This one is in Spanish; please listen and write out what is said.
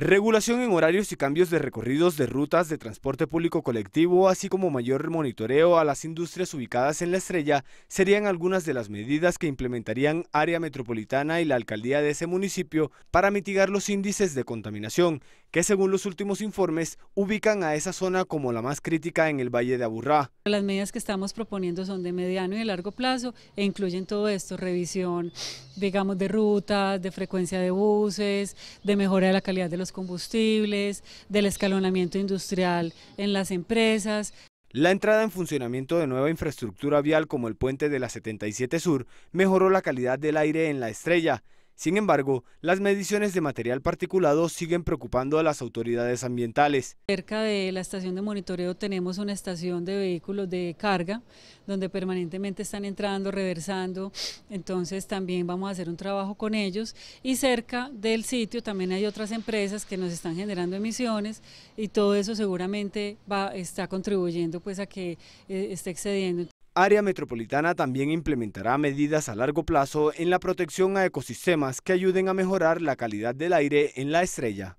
Regulación en horarios y cambios de recorridos de rutas de transporte público colectivo, así como mayor monitoreo a las industrias ubicadas en la estrella, serían algunas de las medidas que implementarían Área Metropolitana y la alcaldía de ese municipio para mitigar los índices de contaminación, que según los últimos informes ubican a esa zona como la más crítica en el Valle de Aburrá. Las medidas que estamos proponiendo son de mediano y de largo plazo e incluyen todo esto, revisión, digamos, de rutas, de frecuencia de buses, de mejora de la calidad de los combustibles, del escalonamiento industrial en las empresas. La entrada en funcionamiento de nueva infraestructura vial como el puente de la 77 Sur mejoró la calidad del aire en la estrella, sin embargo, las mediciones de material particulado siguen preocupando a las autoridades ambientales. Cerca de la estación de monitoreo tenemos una estación de vehículos de carga, donde permanentemente están entrando, reversando, entonces también vamos a hacer un trabajo con ellos. Y cerca del sitio también hay otras empresas que nos están generando emisiones y todo eso seguramente va, está contribuyendo pues a que eh, esté excediendo área metropolitana también implementará medidas a largo plazo en la protección a ecosistemas que ayuden a mejorar la calidad del aire en la estrella.